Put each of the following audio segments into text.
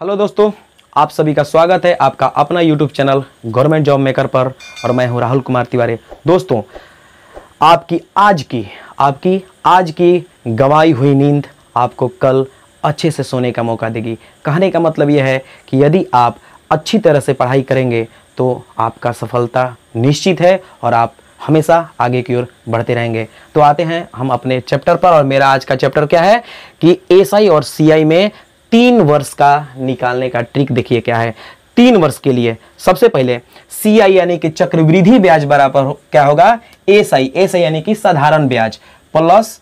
hello दोस्तों आप सभी का स्वागत है आपका अपना YouTube channel government job maker पर और मैं हूं राहुल कुमार तिवारी दोस्तों आपकी आज की आपकी आज की गवाई हुई नींद आपको कल अच्छे से सोने का मौका देगी कहने का मतलब यह है कि यदि आप अच्छी तरह से पढ़ाई करेंगे तो आपका सफलता निश्चित है और आप हमेशा आगे की ओर बढ़ते रहेंगे तो आते हैं हम अपने चैप्टर पर और मेरा आज का चैप्टर क्या है कि एसआई और सीआई में तीन वर्ष का निकालने का ट्रिक देखिए क्या है तीन वर्ष के लिए सबसे पहले सी आई यानी कि चक्रवृद्धि ब्याज बराबर क्या होगा एस आई एस आई यानी कि साधारण ब्याज प्लस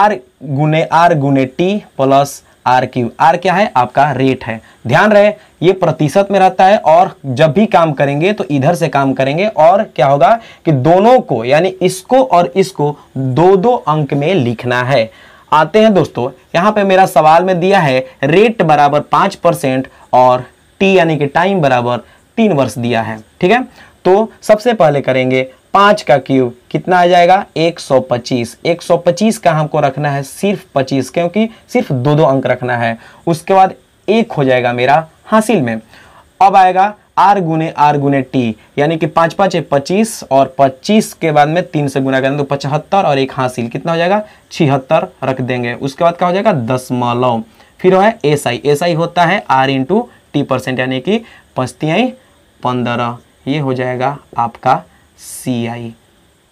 आर गुने आर गुने T plus R Q R क्या है आपका रेट है ध्यान रहे ये प्रतिशत में रहता है और जब भी काम करेंगे तो इधर से काम करेंगे और क्या होगा कि दोनों को यानी इसको और इसको दो दो अंक में लिखना है आते हैं दोस्तों यहां पे मेरा सवाल में दिया है रेट बराबर पांच परसेंट और टी यानी कि टाइम बराबर तीन वर्ष दिया है ठीक है तो सबसे पहले करेंगे पाँच का क्यूब कितना आ जाएगा 125 125 का हमको रखना है सिर्फ 25 क्योंकि सिर्फ दो दो अंक रखना है उसके बाद एक हो जाएगा मेरा हासिल में अब आएगा आर गुने आर गुने टी यानी कि पाँच पाँच पच्चीस और पच्चीस के बाद में तीन से गुना करें तो पचहत्तर और एक हासिल कितना हो जाएगा छिहत्तर रख देंगे उसके बाद क्या हो जाएगा दशमलव फिर है एस आई एस आई होता है आर इंटू टी परसेंट यानी कि पस्ती पंद्रह ये हो जाएगा आपका सी आई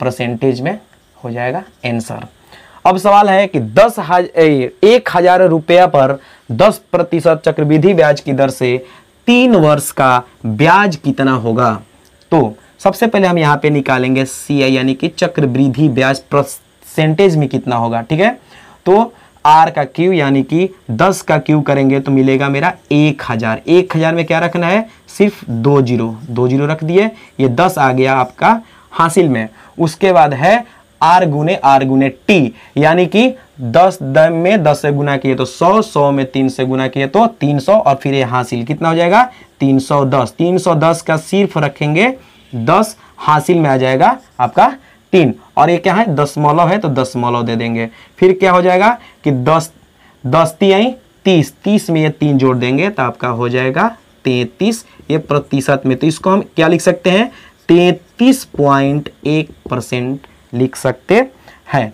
परसेंटेज में हो जाएगा एंसर अब सवाल है कि दस हजार एक हजार रुपया पर दस प्रतिशत चक्रविधि ब्याज की दर से तीन वर्ष का ब्याज कितना होगा तो सबसे पहले हम यहां पे निकालेंगे सी आई यानी कि चक्रवृद्धि ब्याज परसेंटेज में कितना होगा ठीक है तो आर का क्यू यानी कि दस का क्यू करेंगे तो मिलेगा मेरा एक हज़ार एक हज़ार में क्या रखना है सिर्फ दो जीरो दो जीरो रख दिए ये दस आ गया आपका हासिल में उसके बाद है आर गुने आर गुने टी यानी कि दस दम में दस से गुना किए तो सौ सौ में तीन से गुना किए तो तीन सौ और फिर ये हासिल कितना हो जाएगा तीन सौ दस तीन सौ दस का सिर्फ रखेंगे दस हासिल में आ जाएगा आपका तीन और ये क्या है दशमलव है तो दशमलव दे देंगे फिर क्या हो जाएगा कि दस दस तियाई तीस तीस में ये तीन जोड़ देंगे तो आपका हो जाएगा तैतीस ये प्रतिशत में तो इसको हम क्या लिख सकते हैं तैतीस पॉइंट एक परसेंट लिख सकते हैं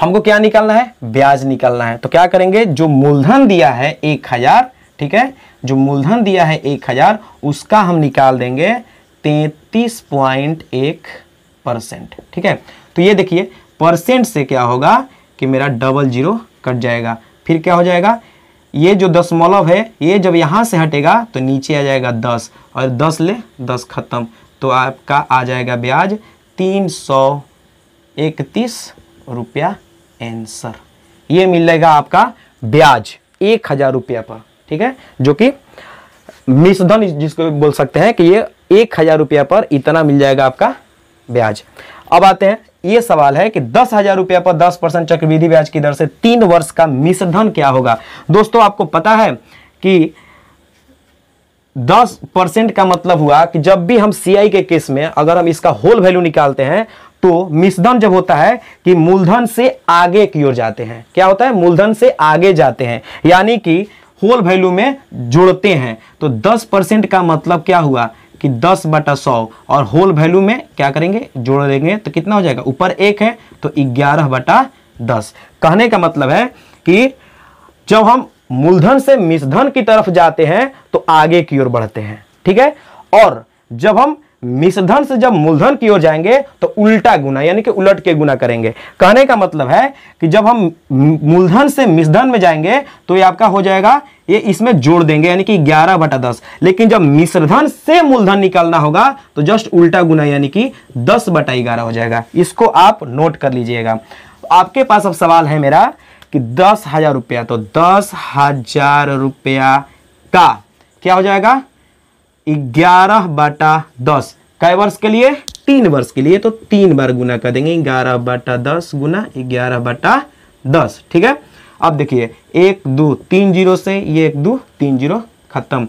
हमको क्या निकालना है ब्याज निकालना है तो क्या करेंगे जो मूलधन दिया है एक हजार ठीक है जो मूलधन दिया है एक हजार उसका हम निकाल देंगे तैतीस पॉइंट एक परसेंट ठीक है तो ये देखिए परसेंट से क्या होगा कि मेरा डबल जीरो कट जाएगा फिर क्या हो जाएगा ये जो दशमलव है ये जब यहाँ से हटेगा तो नीचे आ जाएगा दस और दस ले दस खत्म तो आपका आ जाएगा ब्याज तीन सौ इकतीस रुपया एंसर ये मिलेगा आपका ब्याज एक हज़ार रुपया पर ठीक है जो कि मिसधन जिसको बोल सकते हैं कि ये एक हज़ार रुपया पर इतना मिल जाएगा आपका ब्याज अब आते हैं ये सवाल है कि दस हजार रुपया पर दस परसेंट चक्रवृद्धि ब्याज की दर से तीन वर्ष का मिश्रधन क्या होगा दोस्तों आपको पता है कि दस परसेंट का मतलब हुआ कि जब भी हम सी के केस में अगर हम इसका होल वैल्यू निकालते हैं तो मिश्रधन जब होता है कि मूलधन से आगे की ओर जाते हैं क्या होता है मूलधन से आगे जाते हैं यानी कि होल वैल्यू में जुड़ते हैं तो दस परसेंट का मतलब क्या हुआ कि दस बटा सौ और होल वैल्यू में क्या करेंगे जोड़ देंगे तो कितना हो जाएगा ऊपर एक है तो ग्यारह बटा दस कहने का मतलब है कि जब हम मूलधन से मिसधन की तरफ जाते हैं तो आगे की ओर बढ़ते हैं ठीक है और जब हम मिश्रधन से जब मूलधन की ओर जाएंगे तो उल्टा गुना यानी कि उलट के गुना करेंगे कहने का मतलब है कि जब हम मूलधन से मिश्रधन में जाएंगे तो ये आपका हो जाएगा ये इसमें जोड़ देंगे यानी कि 11 बटा दस लेकिन जब मिश्रधन से मूलधन निकालना होगा तो जस्ट उल्टा गुना यानी कि दस बटा ग्यारह हो जाएगा इसको आप नोट कर लीजिएगा आपके पास अब सवाल है मेरा कि दस हजार रुपया तो दस हजार रुपया का क्या हो जाएगा ग्यारह बाटा दस कई वर्ष के लिए तीन वर्ष के लिए तो तीन बार गुना कर देंगे ग्यारह बाटा दस गुना ग्यारह बाटा दस ठीक है अब देखिए एक दो तीन जीरो से ये एक दो तीन जीरो खत्म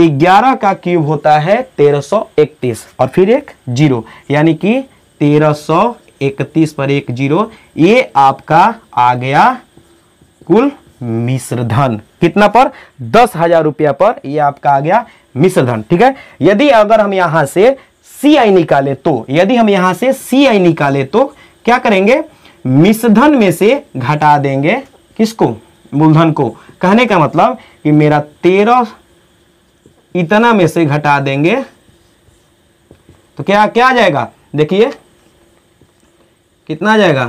ग्यारह का क्यूब होता है तेरह सौ इकतीस और फिर एक जीरो यानी कि तेरह सौ इकतीस पर एक जीरो ये आपका आ गया कुल मिश्रधन कितना पर दस हजार रुपया पर ये आपका आ गया मिश्रधन ठीक है यदि अगर हम यहां से सी आई निकाले तो यदि हम यहां से सी आई निकाले तो क्या करेंगे मिश्रधन में से घटा देंगे किसको मूलधन को कहने का मतलब कि मेरा तेरह इतना में से घटा देंगे तो क्या क्या आ जाएगा देखिए कितना आ जाएगा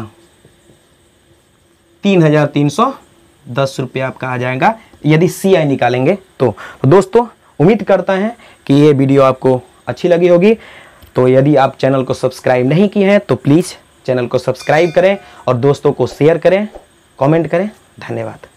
तीन हजार तीन सौ दस रुपये आपका आ जाएगा यदि सी आई निकालेंगे तो, तो दोस्तों उम्मीद करता है कि ये वीडियो आपको अच्छी लगी होगी तो यदि आप चैनल को सब्सक्राइब नहीं किए हैं तो प्लीज़ चैनल को सब्सक्राइब करें और दोस्तों को शेयर करें कमेंट करें धन्यवाद